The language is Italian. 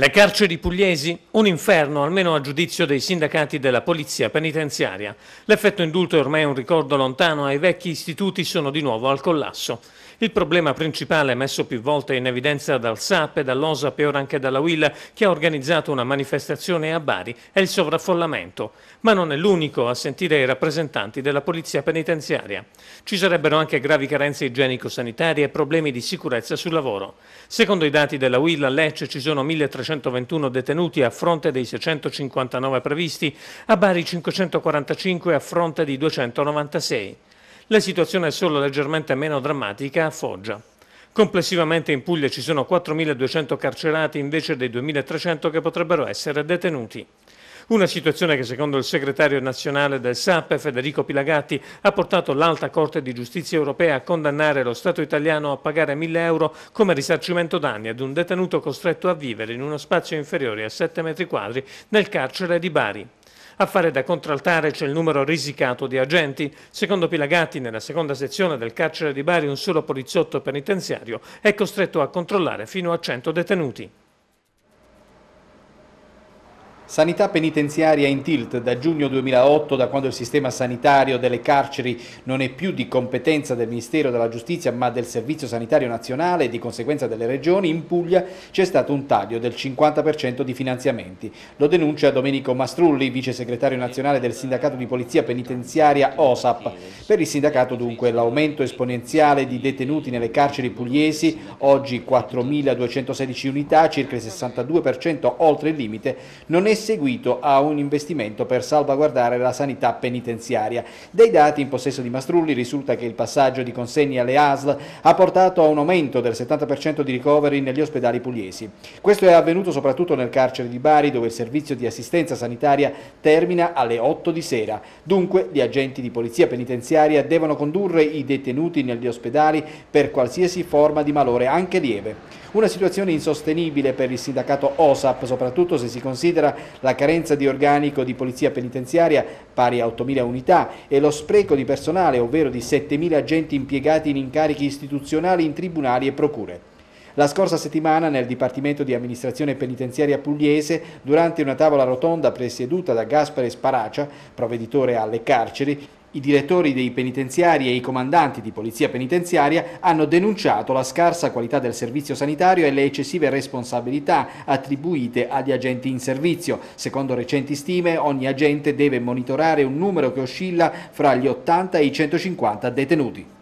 Le carceri pugliesi? Un inferno, almeno a giudizio dei sindacati della polizia penitenziaria. L'effetto indulto è ormai un ricordo lontano e i vecchi istituti sono di nuovo al collasso. Il problema principale messo più volte in evidenza dal SAP e dall'OSAP e ora anche dalla WIL che ha organizzato una manifestazione a Bari è il sovraffollamento, ma non è l'unico a sentire i rappresentanti della polizia penitenziaria. Ci sarebbero anche gravi carenze igienico-sanitarie e problemi di sicurezza sul lavoro. Secondo i dati della WIL a Lecce ci sono 1300 521 detenuti a fronte dei 659 previsti, a Bari 545 a fronte di 296. La situazione è solo leggermente meno drammatica a Foggia. Complessivamente in Puglia ci sono 4.200 carcerati invece dei 2.300 che potrebbero essere detenuti. Una situazione che secondo il segretario nazionale del SAP Federico Pilagatti ha portato l'Alta Corte di Giustizia europea a condannare lo Stato italiano a pagare 1000 euro come risarcimento danni ad un detenuto costretto a vivere in uno spazio inferiore a 7 metri quadri nel carcere di Bari. A fare da contraltare c'è il numero risicato di agenti. Secondo Pilagatti, nella seconda sezione del carcere di Bari, un solo poliziotto penitenziario è costretto a controllare fino a 100 detenuti. Sanità penitenziaria in tilt da giugno 2008, da quando il sistema sanitario delle carceri non è più di competenza del Ministero della Giustizia ma del Servizio Sanitario Nazionale e di conseguenza delle regioni, in Puglia c'è stato un taglio del 50% di finanziamenti. Lo denuncia Domenico Mastrulli, vice segretario nazionale del sindacato di polizia penitenziaria OSAP. Per il sindacato dunque l'aumento esponenziale di detenuti nelle carceri pugliesi, oggi 4.216 unità, circa il 62% oltre il limite, non è seguito a un investimento per salvaguardare la sanità penitenziaria. Dei dati in possesso di Mastrulli risulta che il passaggio di consegne alle ASL ha portato a un aumento del 70% di ricoveri negli ospedali pugliesi. Questo è avvenuto soprattutto nel carcere di Bari dove il servizio di assistenza sanitaria termina alle 8 di sera. Dunque gli agenti di polizia penitenziaria devono condurre i detenuti negli ospedali per qualsiasi forma di malore, anche lieve. Una situazione insostenibile per il sindacato OSAP, soprattutto se si considera la carenza di organico di polizia penitenziaria pari a 8.000 unità e lo spreco di personale, ovvero di 7.000 agenti impiegati in incarichi istituzionali in tribunali e procure. La scorsa settimana nel Dipartimento di Amministrazione Penitenziaria Pugliese, durante una tavola rotonda presieduta da Gaspare Sparacia, provveditore alle carceri, i direttori dei penitenziari e i comandanti di polizia penitenziaria hanno denunciato la scarsa qualità del servizio sanitario e le eccessive responsabilità attribuite agli agenti in servizio. Secondo recenti stime, ogni agente deve monitorare un numero che oscilla fra gli 80 e i 150 detenuti.